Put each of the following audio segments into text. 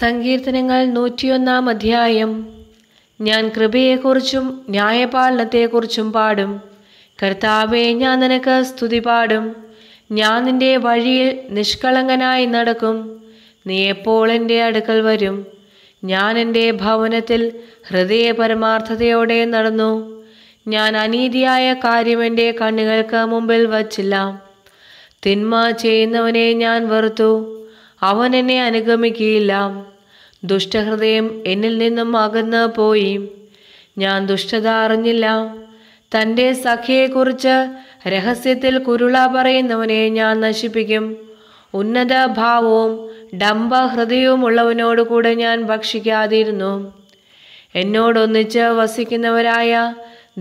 സങ്കീർത്തനങ്ങൾ നൂറ്റിയൊന്നാം അധ്യായം ഞാൻ കൃപയെക്കുറിച്ചും ന്യായപാലനത്തെക്കുറിച്ചും പാടും കർത്താവെ ഞാൻ നിനക്ക് സ്തുതി പാടും ഞാൻ നിന്റെ വഴിയിൽ നിഷ്കളങ്കനായി നടക്കും നീ എപ്പോൾ എൻ്റെ അടുക്കൽ വരും ഞാൻ എൻ്റെ ഭവനത്തിൽ ഹൃദയപരമാർത്ഥതയോടെ പരമാർത്ഥതയോടെ നടന്നു ഞാൻ അനീതിയായ കാര്യം എൻ്റെ കണ്ണുകൾക്ക് മുമ്പിൽ വച്ചില്ല തിന്മ ചെയ്യുന്നവനെ ഞാൻ വെറുത്തു അവൻ എന്നെ അനുഗമിക്കുകയില്ല ദുഷ്ടഹൃദയം എന്നിൽ നിന്നും അകന്ന് പോയി ഞാൻ ദുഷ്ടത അറിഞ്ഞില്ല തൻ്റെ സഖിയെക്കുറിച്ച് രഹസ്യത്തിൽ കുരുള പറയുന്നവനെ ഞാൻ നശിപ്പിക്കും ഉന്നത ഭാവവും ഡംബ ഹൃദയവും ഉള്ളവനോട് കൂടെ ഞാൻ ഭക്ഷിക്കാതിരുന്നു എന്നോടൊന്നിച്ച് വസിക്കുന്നവരായ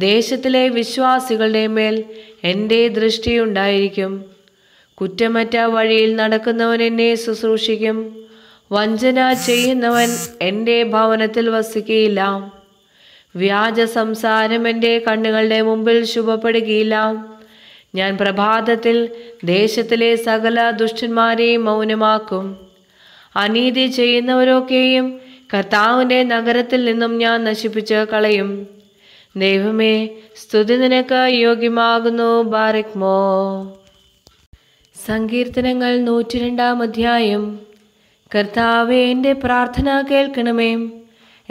ദേശത്തിലെ വിശ്വാസികളുടെ മേൽ എൻ്റെ ദൃഷ്ടിയുണ്ടായിരിക്കും കുറ്റമറ്റ വഴിയിൽ നടക്കുന്നവൻ എന്നെ ശുശ്രൂഷിക്കും വഞ്ചന ചെയ്യുന്നവൻ എൻ്റെ ഭവനത്തിൽ വസിക്കുകയില്ല വ്യാജ സംസാരം എൻ്റെ കണ്ണുകളുടെ മുമ്പിൽ ശുഭപ്പെടുകയില്ല ഞാൻ പ്രഭാതത്തിൽ ദേശത്തിലെ സകല ദുഷ്ടന്മാരെയും മൗനമാക്കും അനീതി ചെയ്യുന്നവരൊക്കെയും കർത്താവിൻ്റെ നഗരത്തിൽ നിന്നും ഞാൻ നശിപ്പിച്ച് കളയും ദൈവമേ സ്തുതി നിനക്ക് യോഗ്യമാകുന്നു ബാരക്മോ സങ്കീർത്തനങ്ങൾ നൂറ്റിരണ്ടാം അധ്യായം കർത്താവെ എൻ്റെ പ്രാർത്ഥന കേൾക്കണമേ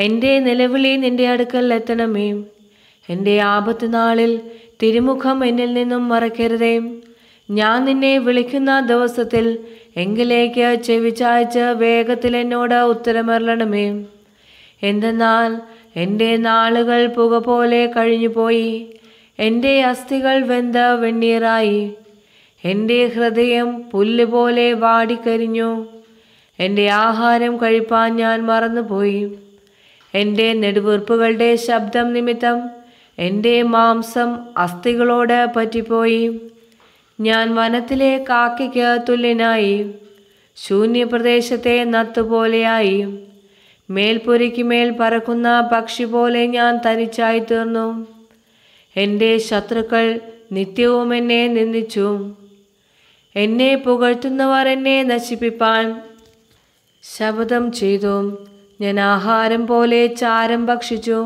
എൻ്റെ നിലവിളി നിൻ്റെ അടുക്കൽ എത്തണമേ എൻ്റെ ആപത്ത് നാളിൽ തിരുമുഖം എന്നിൽ നിന്നും മറക്കരുതേം ഞാൻ നിന്നെ വിളിക്കുന്ന ദിവസത്തിൽ എങ്കിലേക്ക് ചെവിച്ചാഴ്ച വേഗത്തിൽ എന്നോട് ഉത്തരമരളണമേ എന്തെന്നാൽ എൻ്റെ നാളുകൾ പുക പോലെ കഴിഞ്ഞുപോയി എൻ്റെ അസ്ഥികൾ വെന്ത് വെണ്ണീറായി എൻ്റെ ഹൃദയം പുല്ലുപോലെ വാടിക്കരിഞ്ഞു എൻ്റെ ആഹാരം കഴിപ്പാൻ ഞാൻ മറന്നുപോയി എൻ്റെ നെടുവീർപ്പുകളുടെ ശബ്ദം നിമിത്തം എൻ്റെ മാംസം അസ്ഥികളോട് പറ്റിപ്പോയി ഞാൻ വനത്തിലെ കാക്കയ്ക്ക് തുല്യനായി ശൂന്യപ്രദേശത്തെ നത്തുപോലെയായി മേൽപ്പൊരിക്ക് മേൽ പറക്കുന്ന പക്ഷി പോലെ ഞാൻ തനിച്ചായി തീർന്നു എൻ്റെ ശത്രുക്കൾ നിത്യവും എന്നെ നിന്ദിച്ചു എന്നെ പുകഴ്ത്തുന്നവർ എന്നെ നശിപ്പിപ്പാൻ ശബദം ചെയ്തു ഞാൻ ആഹാരം പോലെ ചാരം ഭക്ഷിച്ചു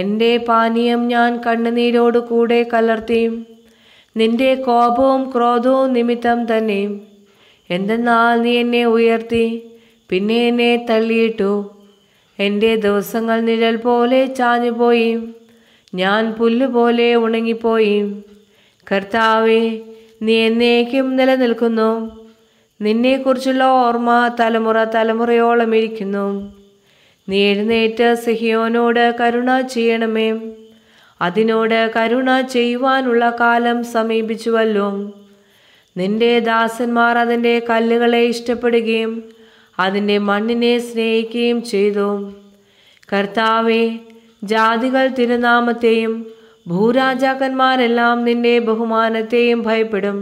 എൻ്റെ പാനീയം ഞാൻ കണ്ണുനീരോടു കൂടെ കലർത്തി നിന്റെ കോപവും ക്രോധവും നിമിത്തം തന്നെ എന്തെന്നാൽ നീ എന്നെ ഉയർത്തി പിന്നെ എന്നെ തള്ളിയിട്ടു എൻ്റെ ദിവസങ്ങൾ നിഴൽ പോലെ ചാഞ്ഞുപോയി ഞാൻ പുല്ലുപോലെ ഉണങ്ങിപ്പോയി കർത്താവേ നീ എന്നേക്കും നിലനിൽക്കുന്നു നിന്നെക്കുറിച്ചുള്ള ഓർമ്മ തലമുറ തലമുറയോളം ഇരിക്കുന്നു നീ എഴുന്നേറ്റ് സിഹിയോനോട് കരുണ ചെയ്യണമേ അതിനോട് കരുണ ചെയ്യുവാനുള്ള കാലം സമീപിച്ചുവല്ലോ നിന്റെ ദാസന്മാർ അതിൻ്റെ കല്ലുകളെ ഇഷ്ടപ്പെടുകയും അതിൻ്റെ മണ്ണിനെ സ്നേഹിക്കുകയും ചെയ്തു കർത്താവെ ജാതികൾ തിരുനാമത്തെയും ഭൂരാജാക്കന്മാരെല്ലാം നിന്റെ ബഹുമാനത്തെയും ഭയപ്പെടും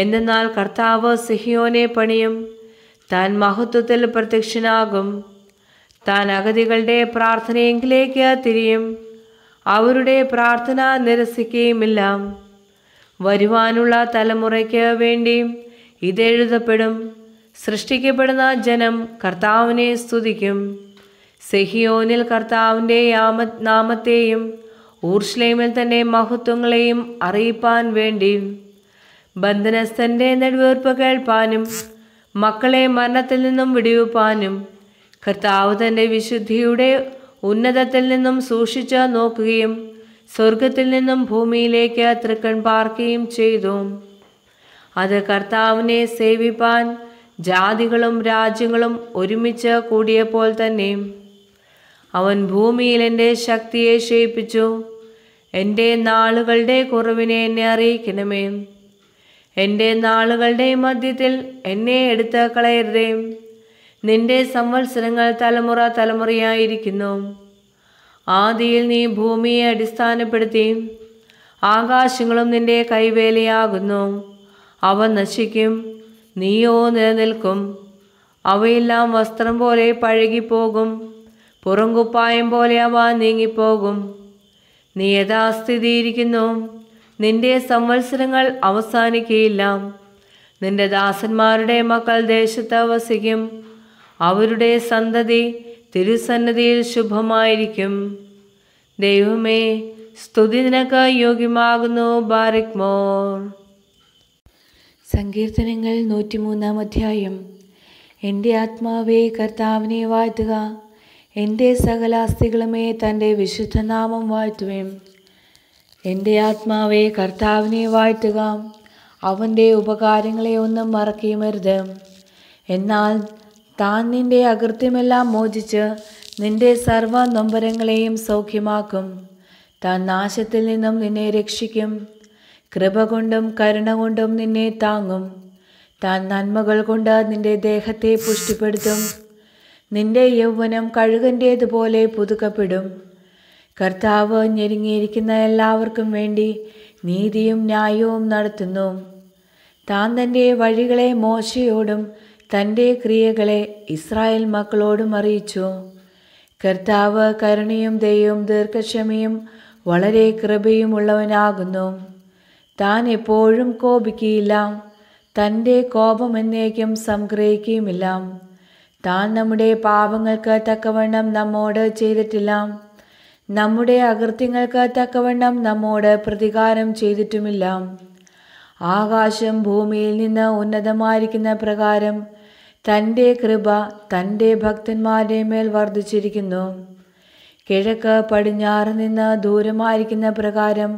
എന്നാൽ കർത്താവ് സിഹിയോനെ പണിയും താൻ മഹത്വത്തിൽ പ്രത്യക്ഷനാകും താൻ അഗതികളുടെ പ്രാർത്ഥനയെങ്കിലേക്ക് തിരിയും അവരുടെ പ്രാർത്ഥന നിരസിക്കുകയുമില്ല വരുവാനുള്ള തലമുറയ്ക്ക് വേണ്ടി ഇതെഴുതപ്പെടും സൃഷ്ടിക്കപ്പെടുന്ന ജനം കർത്താവിനെ സ്തുതിക്കും സെഹിയോനിൽ കർത്താവിൻ്റെ നാമത്തെയും ഊർഷ്ലൈമിൽ തന്നെ മഹത്വങ്ങളെയും അറിയിപ്പാൻ വേണ്ടി ബന്ധനസ്ഥൻ്റെ നെടുവീർപ്പ് കേൾപ്പാനും മക്കളെ മരണത്തിൽ നിന്നും വിടിവിപ്പാനും കർത്താവ് തൻ്റെ വിശുദ്ധിയുടെ ഉന്നതത്തിൽ നിന്നും സൂക്ഷിച്ച് നോക്കുകയും സ്വർഗത്തിൽ നിന്നും ഭൂമിയിലേക്ക് തൃക്കൺ പാർക്കുകയും ചെയ്തു അത് കർത്താവിനെ സേവിപ്പാൻ ജാതികളും രാജ്യങ്ങളും ഒരുമിച്ച് കൂടിയപ്പോൾ തന്നെ അവൻ ഭൂമിയിൽ എൻ്റെ ശക്തിയെ ക്ഷയിപ്പിച്ചു എൻ്റെ നാളുകളുടെ കുറവിനെ എന്നെ അറിയിക്കണമേ എൻ്റെ നാളുകളുടെ മധ്യത്തിൽ എന്നെ എടുത്ത് കളയരുതേ നിന്റെ സംവത്സരങ്ങൾ തലമുറ തലമുറയായിരിക്കുന്നു ആദിയിൽ നീ ഭൂമിയെ അടിസ്ഥാനപ്പെടുത്തി ആകാശങ്ങളും നിന്റെ കൈവേലയാകുന്നു അവ നശിക്കും നീയോ നിലനിൽക്കും അവയെല്ലാം വസ്ത്രം പോലെ പഴകിപ്പോകും പുറങ്കുപ്പായം പോലെ അവ നീങ്ങിപ്പോകും നീ യഥാസ്ഥിതിയിരിക്കുന്നു നിന്റെ സംവത്സരങ്ങൾ അവസാനിക്കുകയില്ല നിന്റെ ദാസന്മാരുടെ മക്കൾ ദേശത്ത് വസിക്കും അവരുടെ സന്തതി തിരുസന്നതിയിൽ ശുഭമായിരിക്കും ദൈവമേ സ്തുതി നിനക്ക് യോഗ്യമാകുന്നു ബാരിക് മോർ സങ്കീർത്തനങ്ങൾ നൂറ്റിമൂന്നാം അധ്യായം എൻ്റെ ആത്മാവേ കർത്താവിനെ വാഴ്ത്തുക എൻ്റെ സകലാസ്തികളുമേ തൻ്റെ വിശുദ്ധനാമം വാഴ്ത്തുവേം എൻ്റെ ആത്മാവേ കർത്താവിനെ വാഴ്ത്തുക അവൻ്റെ ഉപകാരങ്ങളെ ഒന്നും മറക്കുകയുമരുത് എന്നാൽ താൻ നിൻ്റെ അകൃത്യമെല്ലാം മോചിച്ച് നിൻ്റെ സർവ നൊമ്പരങ്ങളെയും സൗഖ്യമാക്കും താൻ നാശത്തിൽ നിന്നും നിന്നെ രക്ഷിക്കും കൃപ കൊണ്ടും കരുണ കൊണ്ടും നിന്നെ താങ്ങും താൻ നന്മകൾ കൊണ്ട് നിന്റെ ദേഹത്തെ പുഷ്ടിപ്പെടുത്തും നിന്റെ യൗവനം കഴുകൻ്റേതുപോലെ പുതുക്കപ്പെടും കർത്താവ് ഞെരുങ്ങിയിരിക്കുന്ന എല്ലാവർക്കും വേണ്ടി നീതിയും ന്യായവും നടത്തുന്നു താൻ തൻ്റെ വഴികളെ മോശയോടും തൻ്റെ ക്രിയകളെ ഇസ്രായേൽ മക്കളോടും അറിയിച്ചു കർത്താവ് കരുണയും ദയവും ദീർഘക്ഷമയും വളരെ കൃപയും ഉള്ളവനാകുന്നു താൻ എപ്പോഴും കോപിക്കുകയില്ല തൻ്റെ കോപം എന്നേക്കും സംഗ്രഹിക്കുകയുമില്ല താൻ നമ്മുടെ പാപങ്ങൾക്ക് തക്കവണ്ണം നമ്മോട് ചെയ്തിട്ടില്ല നമ്മുടെ അകൃത്യങ്ങൾക്ക് തക്കവണ്ണം നമ്മോട് പ്രതികാരം ചെയ്തിട്ടുമില്ല ആകാശം ഭൂമിയിൽ നിന്ന് ഉന്നതമായിരിക്കുന്ന പ്രകാരം തൻ്റെ കൃപ തൻ്റെ ഭക്തന്മാരുടെ മേൽ വർദ്ധിച്ചിരിക്കുന്നു കിഴക്ക് പടിഞ്ഞാറ് നിന്ന് ദൂരമായിരിക്കുന്ന പ്രകാരം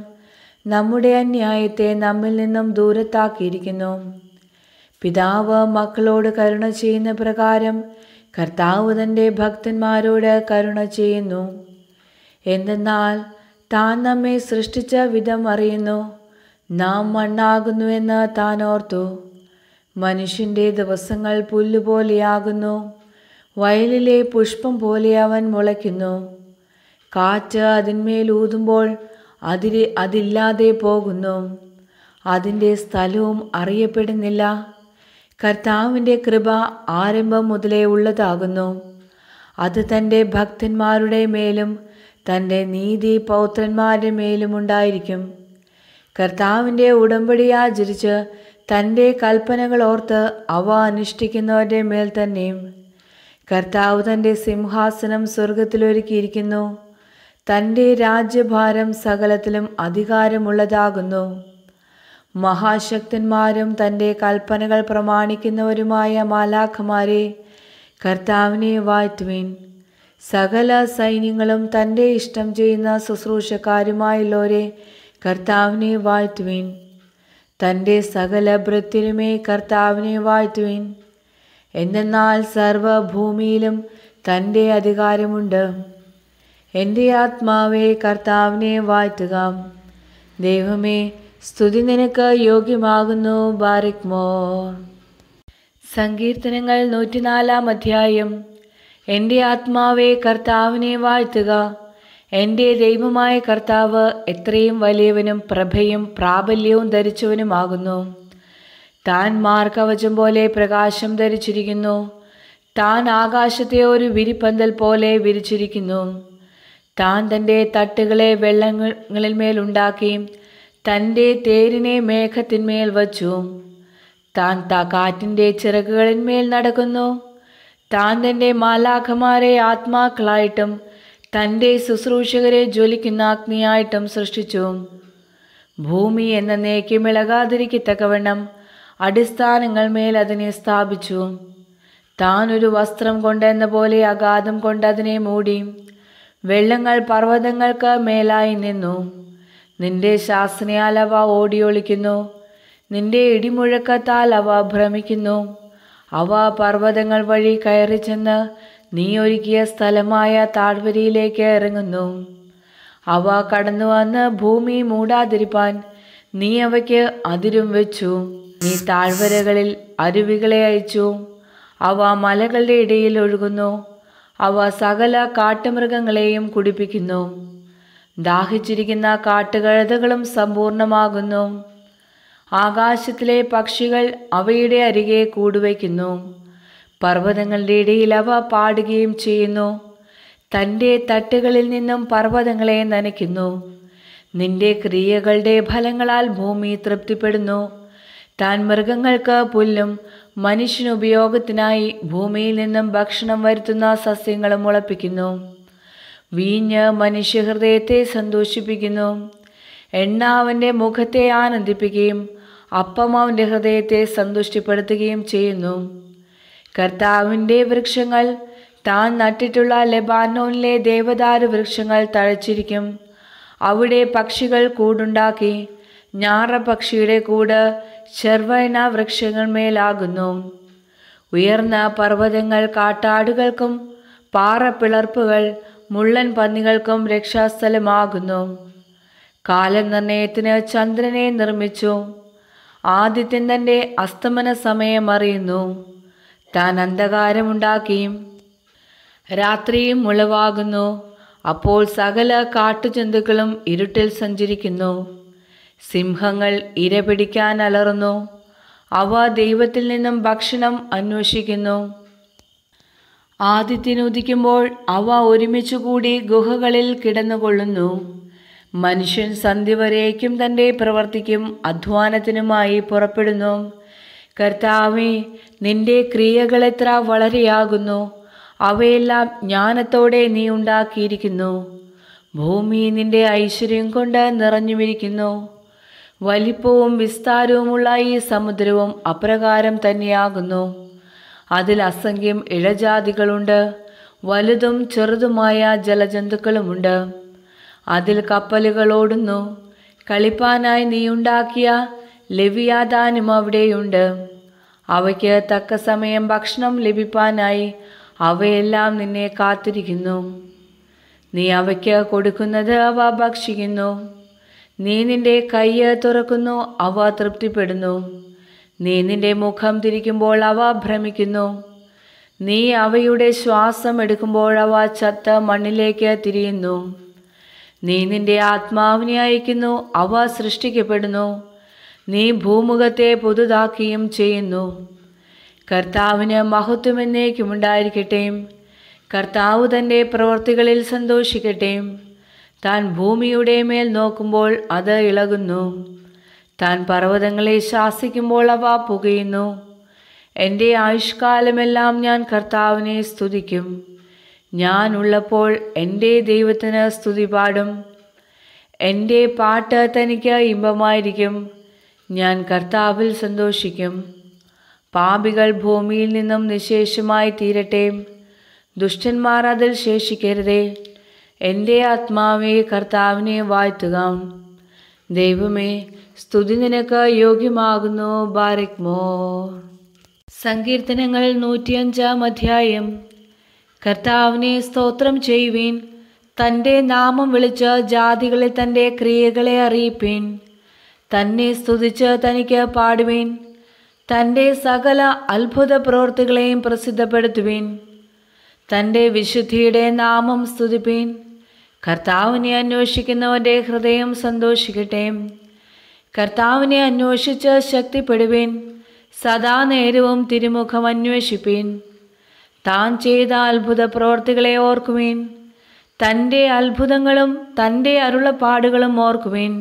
നമ്മുടെ അന്യായത്തെ നമ്മിൽ നിന്നും ദൂരത്താക്കിയിരിക്കുന്നു പിതാവ് മക്കളോട് കരുണ ചെയ്യുന്ന പ്രകാരം കർത്താവ് തൻ്റെ ഭക്തന്മാരോട് കരുണ ചെയ്യുന്നു എന്തെന്നാൽ താൻ നമ്മെ സൃഷ്ടിച്ച വിധം അറിയുന്നു നാം മണ്ണാകുന്നുവെന്ന് താൻ ഓർത്തു മനുഷ്യൻ്റെ ദിവസങ്ങൾ പുല്ലുപോലെയാകുന്നു വയലിലെ പുഷ്പം പോലെ അവൻ മുളയ്ക്കുന്നു കാറ്റ് അതിന്മേൽ ഊതുമ്പോൾ അതിൽ അതില്ലാതെ പോകുന്നു അതിൻ്റെ സ്ഥലവും അറിയപ്പെടുന്നില്ല കർത്താവിൻ്റെ കൃപ ആരംഭം മുതലേ ഉള്ളതാകുന്നു അത് തൻ്റെ ഭക്തന്മാരുടെ മേലും തൻ്റെ നീതി പൗത്രന്മാരുടെ മേലും ഉണ്ടായിരിക്കും കർത്താവിൻ്റെ ഉടമ്പടി ആചരിച്ച് തൻ്റെ കൽപ്പനകൾ ഓർത്ത് അവ അനുഷ്ഠിക്കുന്നവരുടെ മേൽ തന്നെയും കർത്താവ് തൻ്റെ സിംഹാസനം സ്വർഗത്തിലൊരുക്കിയിരിക്കുന്നു തൻ്റെ രാജ്യഭാരം സകലത്തിലും അധികാരമുള്ളതാകുന്നു മഹാശക്തന്മാരും തൻ്റെ കൽപ്പനകൾ പ്രമാണിക്കുന്നവരുമായ മാലാഖമാരെ കർത്താവിനെ വാഴ്ത്തുവിൻ സകല സൈന്യങ്ങളും തൻ്റെ ഇഷ്ടം ചെയ്യുന്ന ശുശ്രൂഷക്കാരുമായുള്ളവരെ കർത്താവിനെ വാഴ്ത്തുവിൻ തൻ്റെ സകല ഭൃത്തിനുമേ കർത്താവിനെ വാഴ്ത്തുവിൻ എന്നാൽ സർവഭൂമിയിലും തൻ്റെ അധികാരമുണ്ട് എൻ്റെ ആത്മാവെ കർത്താവിനെ വാഴ്ത്തുക ദൈവമേ സ്തുതി നിനക്ക് യോഗ്യമാകുന്നു ബാരിക്മോ സങ്കീർത്തനങ്ങൾ നൂറ്റിനാലാം അധ്യായം എൻ്റെ ആത്മാവെ കർത്താവിനെ വാഴ്ത്തുക എൻ്റെ ദൈവമായ കർത്താവ് എത്രയും വലിയവനും പ്രഭയും പ്രാബല്യവും ധരിച്ചവനുമാകുന്നു താൻ മാർഗവചം പോലെ പ്രകാശം ധരിച്ചിരിക്കുന്നു താൻ ആകാശത്തെ ഒരു വിരിപ്പന്തൽ പോലെ വിരിച്ചിരിക്കുന്നു താൻ തൻ്റെ തട്ടുകളെ വെള്ളങ്ങളിൽ മേലുണ്ടാക്കി തൻ്റെ തേരിനെ മേഘത്തിന്മേൽ വച്ചു താൻ താ കാറ്റിൻ്റെ ചിറകുകളിന്മേൽ നടക്കുന്നു താൻ തൻ്റെ മാലാഖമാരെ ആത്മാക്കളായിട്ടും തൻ്റെ ശുശ്രൂഷകരെ ജ്വലിക്കുന്ന അഗ്നിയായിട്ടും സൃഷ്ടിച്ചു ഭൂമി എന്ന നേക്കും ഇളകാതിരിക്കത്തക്കവണ്ണം അടിസ്ഥാനങ്ങൾ മേൽ അതിനെ സ്ഥാപിച്ചു താൻ ഒരു വസ്ത്രം കൊണ്ടെന്ന പോലെ അഗാധം കൊണ്ടതിനെ മൂടി വെള്ളങ്ങൾ പർവ്വതങ്ങൾക്ക് മേലായി നിന്നു നിന്റെ ശാസനയാൽ അവ ഓടിയൊളിക്കുന്നു നിന്റെ ഇടിമുഴക്കത്താൽ അവ ഭ്രമിക്കുന്നു അവ പർവ്വതങ്ങൾ വഴി കയറി ചെന്ന് നീ ഒരുക്കിയ സ്ഥലമായ താഴ്വരയിലേക്ക് ഇറങ്ങുന്നു അവ കടന്നു വന്ന് ഭൂമി മൂടാതിരിപ്പാൻ നീ അവയ്ക്ക് അതിരും വെച്ചു നീ താഴ്വരകളിൽ അരുവികളെ അയച്ചു അവ മലകളുടെ ഇടയിൽ ഒഴുകുന്നു അവ സകല കാട്ടുമൃഗങ്ങളെയും കുടിപ്പിക്കുന്നു ദാഹിച്ചിരിക്കുന്ന കാട്ടുകഴുതകളും സമ്പൂർണമാകുന്നു ആകാശത്തിലെ പക്ഷികൾ അവയുടെ അരികെ കൂടുവയ്ക്കുന്നു പർവ്വതങ്ങളുടെ ഇടയിൽ അവ പാടുകയും ചെയ്യുന്നു തൻ്റെ തട്ടുകളിൽ നിന്നും പർവ്വതങ്ങളെ നനയ്ക്കുന്നു നിന്റെ ക്രിയകളുടെ ഫലങ്ങളാൽ ഭൂമി തൃപ്തിപ്പെടുന്നു താൻ മൃഗങ്ങൾക്ക് പുല്ലും മനുഷ്യനുപയോഗത്തിനായി ഭൂമിയിൽ നിന്നും ഭക്ഷണം വരുത്തുന്ന സസ്യങ്ങളും മുളപ്പിക്കുന്നു വീഞ്ഞ് മനുഷ്യഹൃദയത്തെ സന്തോഷിപ്പിക്കുന്നു എണ്ണ അവൻ്റെ മുഖത്തെ ആനന്ദിപ്പിക്കുകയും അപ്പം അവൻ്റെ ഹൃദയത്തെ സന്തുഷ്ടിപ്പെടുത്തുകയും ചെയ്യുന്നു കർത്താവിൻ്റെ വൃക്ഷങ്ങൾ താൻ നട്ടിട്ടുള്ള ലെബാനോനിലെ ദേവദാരു വൃക്ഷങ്ങൾ തഴച്ചിരിക്കും അവിടെ പക്ഷികൾ കൂടുണ്ടാക്കി ഞാറ പക്ഷിയുടെ കൂട് ചെർവന വൃക്ഷങ്ങൾമേലാകുന്നു ഉയർന്ന പർവ്വതങ്ങൾ കാട്ടാടുകൾക്കും പാറപ്പിളർപ്പുകൾ മുള്ളൻ പന്നികൾക്കും രക്ഷാസ്ഥലമാകുന്നു കാലനിർണയത്തിന് ചന്ദ്രനെ നിർമ്മിച്ചു ആദിത്യൻ തൻ്റെ അസ്തമന സമയം അറിയുന്നു താൻ അന്ധകാരമുണ്ടാക്കിയും രാത്രിയും മുളവാകുന്നു അപ്പോൾ സകല കാട്ടുജന്തുക്കളും ഇരുട്ടിൽ സഞ്ചരിക്കുന്നു സിംഹങ്ങൾ ഇര പിടിക്കാൻ അലറുന്നു അവ ദൈവത്തിൽ നിന്നും ഭക്ഷണം അന്വേഷിക്കുന്നു ആദിത്യനുദിക്കുമ്പോൾ അവ കൂടി ഗുഹകളിൽ കിടന്നുകൊള്ളുന്നു മനുഷ്യൻ സന്ധ്യ വരേക്കും തൻ്റെ പ്രവർത്തിക്കും അധ്വാനത്തിനുമായി പുറപ്പെടുന്നു കർത്താവേ നിന്റെ ക്രിയകൾ എത്ര വളരെയാകുന്നു അവയെല്ലാം ജ്ഞാനത്തോടെ നീ ഉണ്ടാക്കിയിരിക്കുന്നു ഭൂമി നിന്റെ ഐശ്വര്യം കൊണ്ട് നിറഞ്ഞുമിരിക്കുന്നു വലിപ്പവും വിസ്താരവുമുള്ള ഈ സമുദ്രവും അപ്രകാരം തന്നെയാകുന്നു അതിൽ അസംഖ്യം ഇഴജാതികളുണ്ട് വലുതും ചെറുതുമായ ജലജന്തുക്കളുമുണ്ട് അതിൽ കപ്പലുകളോടുന്നു കളിപ്പാനായി നീയുണ്ടാക്കിയ ലവിയാദാനും അവിടെയുണ്ട് അവയ്ക്ക് തക്ക സമയം ഭക്ഷണം ലഭിപ്പാനായി അവയെല്ലാം നിന്നെ കാത്തിരിക്കുന്നു നീ അവയ്ക്ക് കൊടുക്കുന്നത് അവ ഭക്ഷിക്കുന്നു നീ നിന്റെ കയ്യ് തുറക്കുന്നു അവ തൃപ്തിപ്പെടുന്നു നീ നിന്റെ മുഖം തിരിക്കുമ്പോൾ അവ ഭ്രമിക്കുന്നു നീ അവയുടെ ശ്വാസം എടുക്കുമ്പോൾ അവ ചത്ത മണ്ണിലേക്ക് തിരിയുന്നു നീ നിന്റെ ആത്മാവിനെ അയക്കുന്നു അവ സൃഷ്ടിക്കപ്പെടുന്നു നീ ഭൂമുഖത്തെ പുതുതാക്കുകയും ചെയ്യുന്നു കർത്താവിന് മഹത്വം മഹത്വമെന്നേക്കുമുണ്ടായിരിക്കട്ടെ കർത്താവ് തൻ്റെ പ്രവൃത്തികളിൽ സന്തോഷിക്കട്ടെ താൻ ഭൂമിയുടെ മേൽ നോക്കുമ്പോൾ അത് ഇളകുന്നു താൻ പർവ്വതങ്ങളെ ശാസിക്കുമ്പോൾ അവ പുകയുന്നു എൻ്റെ ആയുഷ്കാലമെല്ലാം ഞാൻ കർത്താവിനെ സ്തുതിക്കും ഞാൻ ഉള്ളപ്പോൾ എൻ്റെ ദൈവത്തിന് സ്തുതി പാടും എൻ്റെ പാട്ട് തനിക്ക് ഇമ്പമായിരിക്കും ഞാൻ കർത്താവിൽ സന്തോഷിക്കും പാപികൾ ഭൂമിയിൽ നിന്നും നിശേഷമായി തീരട്ടെ ദുഷ്ടന്മാർ അതിൽ ശേഷിക്കരുതേ എൻ്റെ ആത്മാവെ കർത്താവിനെ വാഴ്ത്തുക ദൈവമേ സ്തുതി നിനക്ക് യോഗ്യമാകുന്നു ബാരക്മോ സങ്കീർത്തനങ്ങൾ നൂറ്റിയഞ്ചാം അധ്യായം കർത്താവിനെ സ്തോത്രം ചെയ്യുവിൻ തൻ്റെ നാമം വിളിച്ച് ജാതികളെ തൻ്റെ ക്രിയകളെ അറിയിപ്പിൻ തന്നെ സ്തുതിച്ച് തനിക്ക് പാടുവിൻ തൻ്റെ സകല അത്ഭുത പ്രവൃത്തികളെയും പ്രസിദ്ധപ്പെടുത്തുവിൻ തൻ്റെ വിശുദ്ധിയുടെ നാമം സ്തുതിപ്പീൻ കർത്താവിനെ അന്വേഷിക്കുന്നവൻ്റെ ഹൃദയം സന്തോഷിക്കട്ടെ കർത്താവിനെ അന്വേഷിച്ച് ശക്തിപ്പെടുവിൻ സദാ നേരവും തിരുമുഖം അന്വേഷിപ്പീൻ താൻ ചെയ്ത അത്ഭുത പ്രവർത്തികളെ ഓർക്കുവീൻ തൻ്റെ അത്ഭുതങ്ങളും തൻ്റെ അരുളപ്പാടുകളും ഓർക്കുവീൻ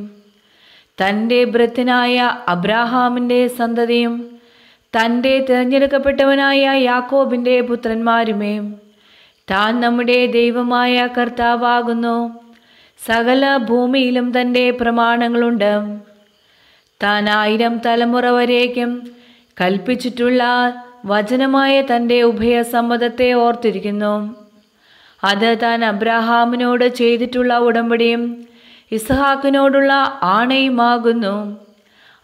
തൻ്റെ ബ്രത്തിനായ അബ്രാഹാമിൻ്റെ സന്തതിയും തൻ്റെ തിരഞ്ഞെടുക്കപ്പെട്ടവനായ യാക്കോബിൻ്റെ പുത്രന്മാരുമേയും താൻ നമ്മുടെ ദൈവമായ കർത്താവാകുന്നു സകല ഭൂമിയിലും തൻ്റെ പ്രമാണങ്ങളുണ്ട് താൻ ആയിരം തലമുറ വരേക്കും കൽപ്പിച്ചിട്ടുള്ള വചനമായ തൻ്റെ ഉഭയസമ്മതത്തെ ഓർത്തിരിക്കുന്നു അത് താൻ അബ്രഹാമിനോട് ചെയ്തിട്ടുള്ള ഉടമ്പടിയും ഇസ്ഹാക്കിനോടുള്ള ആണയുമാകുന്നു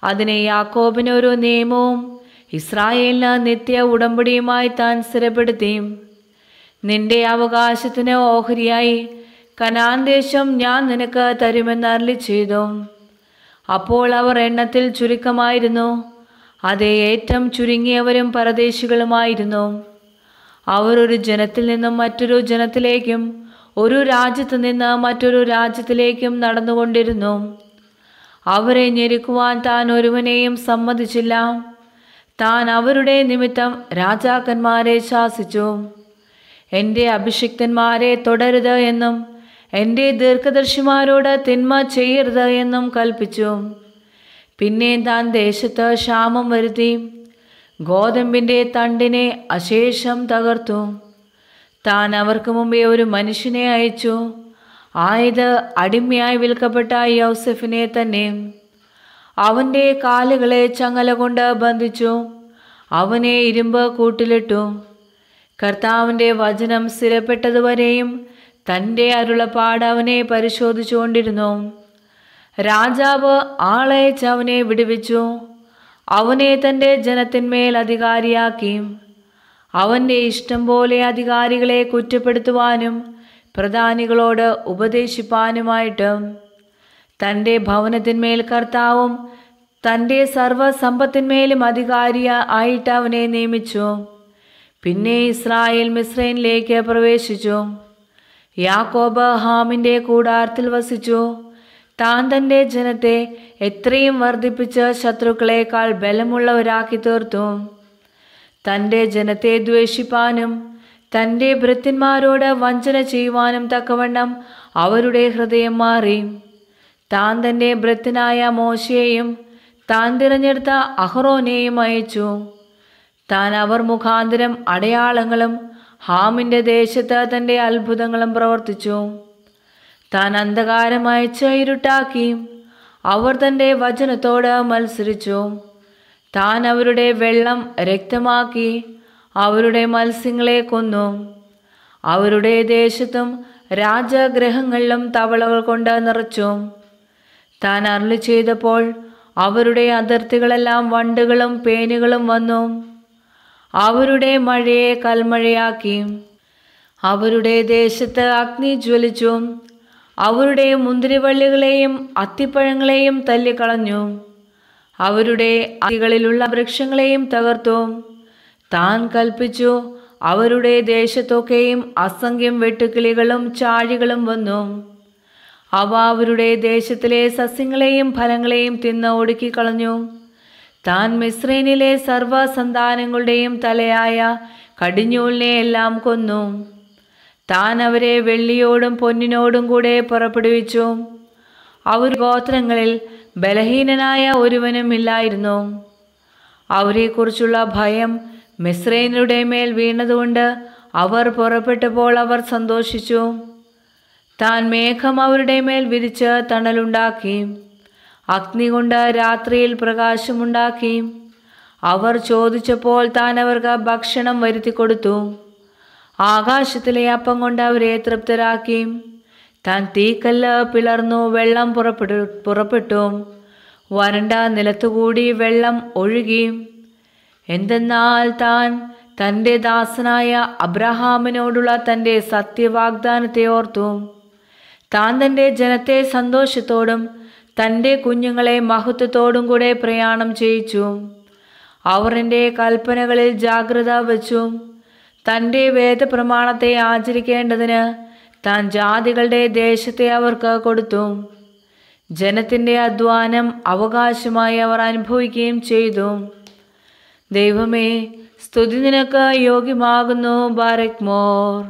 അതിനെ യാക്കോബിനൊരു നിയമവും ഇസ്രായേലിന് നിത്യ ഉടമ്പടിയുമായി താൻ സ്ഥിരപ്പെടുത്തിയും നിന്റെ അവകാശത്തിന് ഓഹരിയായി കനാൻ ദേശം ഞാൻ നിനക്ക് തരുമെന്ന് അരളി ചെയ്തു അപ്പോൾ അവർ എണ്ണത്തിൽ ചുരുക്കമായിരുന്നു അതേ ഏറ്റവും ചുരുങ്ങിയവരും പരദേശികളുമായിരുന്നു അവർ ഒരു ജനത്തിൽ നിന്നും മറ്റൊരു ജനത്തിലേക്കും ഒരു രാജ്യത്ത് നിന്ന് മറ്റൊരു രാജ്യത്തിലേക്കും നടന്നുകൊണ്ടിരുന്നു അവരെ ഞെരുക്കുവാൻ താൻ ഒരുവനെയും സമ്മതിച്ചില്ല താൻ അവരുടെ നിമിത്തം രാജാക്കന്മാരെ ശാസിച്ചു എൻ്റെ അഭിഷിക്തന്മാരെ തുടരുത് എന്നും എൻ്റെ ദീർഘദർശിമാരോട് തിന്മ ചെയ്യരുത് എന്നും കൽപ്പിച്ചു പിന്നെ താൻ ദേശത്ത് ക്ഷാമം വരുത്തി ഗോതമ്പിൻ്റെ തണ്ടിനെ അശേഷം തകർത്തു താൻ അവർക്ക് മുമ്പേ ഒരു മനുഷ്യനെ അയച്ചു ആയത് അടിമയായി വിൽക്കപ്പെട്ട യൗസഫിനെ തന്നെ അവൻ്റെ കാലുകളെ ചങ്ങല കൊണ്ട് ബന്ധിച്ചു അവനെ ഇരുമ്പ് കൂട്ടിലിട്ടു കർത്താവിൻ്റെ വചനം സ്ഥിരപ്പെട്ടതുവരെയും തൻ്റെ അരുളപ്പാട് അവനെ പരിശോധിച്ചുകൊണ്ടിരുന്നു രാജാവ് ആളയച്ച് അവനെ വിടുവിച്ചു അവനെ തൻ്റെ ജനത്തിന്മേൽ അധികാരിയാക്കി അവൻ്റെ ഇഷ്ടം പോലെ അധികാരികളെ കുറ്റപ്പെടുത്തുവാനും പ്രധാനികളോട് ഉപദേശിപ്പാനുമായിട്ട് തൻ്റെ ഭവനത്തിന്മേൽ കർത്താവും തൻ്റെ സർവസമ്പത്തിന്മേലും അധികാരിയായിട്ട് അവനെ നിയമിച്ചു പിന്നെ ഇസ്രായേൽ മിസ്രൈനിലേക്ക് പ്രവേശിച്ചു യാക്കോബ് ഹാമിൻ്റെ കൂടാരത്തിൽ വസിച്ചു താൻ തൻ്റെ ജനത്തെ എത്രയും വർദ്ധിപ്പിച്ച് ശത്രുക്കളെക്കാൾ ബലമുള്ളവരാക്കി തീർത്തു തൻ്റെ ജനത്തെ ദ്വേഷിപ്പാനും തൻ്റെ ഭൃത്യന്മാരോട് വഞ്ചന ചെയ്യുവാനും തക്കവണ്ണം അവരുടെ ഹൃദയം മാറി താൻ തൻ്റെ ഭൃത്യനായ മോശയെയും താൻ തിരഞ്ഞെടുത്ത അഹ്റോനെയും അയച്ചു താൻ അവർ മുഖാന്തരം അടയാളങ്ങളും ഹാമിൻ്റെ ദേശത്ത് തൻ്റെ അത്ഭുതങ്ങളും പ്രവർത്തിച്ചു താൻ അന്ധകാരം അയച്ച് ഇരുട്ടാക്കി അവർ തൻ്റെ വചനത്തോട് മത്സരിച്ചു താൻ അവരുടെ വെള്ളം രക്തമാക്കി അവരുടെ മത്സ്യങ്ങളെ കൊന്നു അവരുടെ ദേശത്തും രാജഗ്രഹങ്ങളിലും തവളകൾ കൊണ്ട് നിറച്ചു താൻ അരുളി ചെയ്തപ്പോൾ അവരുടെ അതിർത്തികളെല്ലാം വണ്ടുകളും പേനുകളും വന്നു അവരുടെ മഴയെ കൽമഴയാക്കി അവരുടെ ദേശത്ത് അഗ്നി ജ്വലിച്ചു അവരുടെ മുന്തിരിവള്ളികളെയും അത്തിപ്പഴങ്ങളെയും തല്ലിക്കളഞ്ഞു അവരുടെ അതികളിലുള്ള വൃക്ഷങ്ങളെയും തകർത്തു താൻ കൽപ്പിച്ചു അവരുടെ ദേശത്തൊക്കെയും അസംഖ്യം വെട്ടുക്കിളികളും ചാഴികളും വന്നു അവ അവരുടെ ദേശത്തിലെ സസ്യങ്ങളെയും ഫലങ്ങളെയും തിന്ന് ഒടുക്കിക്കളഞ്ഞു താൻ മിസ്രൈനിലെ സർവസന്താനങ്ങളുടെയും തലയായ കടിഞ്ഞൂലിനെ എല്ലാം കൊന്നു താൻ അവരെ വെള്ളിയോടും പൊന്നിനോടും കൂടെ പുറപ്പെടുവിച്ചു അവർ ഗോത്രങ്ങളിൽ ബലഹീനനായ ഒരുവനും ഇല്ലായിരുന്നു അവരെക്കുറിച്ചുള്ള ഭയം മിസ്രൈനരുടെ മേൽ വീണതുകൊണ്ട് അവർ പുറപ്പെട്ടപ്പോൾ അവർ സന്തോഷിച്ചു താൻ മേഘം അവരുടെ മേൽ വിരിച്ച് തണലുണ്ടാക്കി അഗ്നി കൊണ്ട് രാത്രിയിൽ പ്രകാശമുണ്ടാക്കി അവർ ചോദിച്ചപ്പോൾ താൻ അവർക്ക് ഭക്ഷണം വരുത്തി കൊടുത്തു ആകാശത്തിലെ അപ്പം കൊണ്ട് അവരെ തൃപ്തരാക്കി താൻ തീക്കല്ല് പിളർന്നു വെള്ളം പുറപ്പെട്ടു പുറപ്പെട്ടു വരണ്ട നിലത്തുകൂടി വെള്ളം ഒഴുകി എന്തെന്നാൽ താൻ തൻ്റെ ദാസനായ അബ്രഹാമിനോടുള്ള തൻ്റെ സത്യവാഗ്ദാനത്തെ ഓർത്തു താൻ തൻ്റെ ജനത്തെ സന്തോഷത്തോടും തൻ്റെ കുഞ്ഞുങ്ങളെ മഹത്വത്തോടും കൂടെ പ്രയാണം ചെയ്യിച്ചു അവർ എൻ്റെ കൽപ്പനകളിൽ ജാഗ്രത വച്ചു തൻ്റെ വേദപ്രമാണത്തെ ആചരിക്കേണ്ടതിന് താൻ ജാതികളുടെ ദേശത്തെ അവർക്ക് കൊടുത്തു ജനത്തിൻ്റെ അധ്വാനം അവകാശമായി അവർ അനുഭവിക്കുകയും ചെയ്തു ദൈവമേ സ്തുതി നിനക്ക് യോഗ്യമാകുന്നു ബാരക് മോർ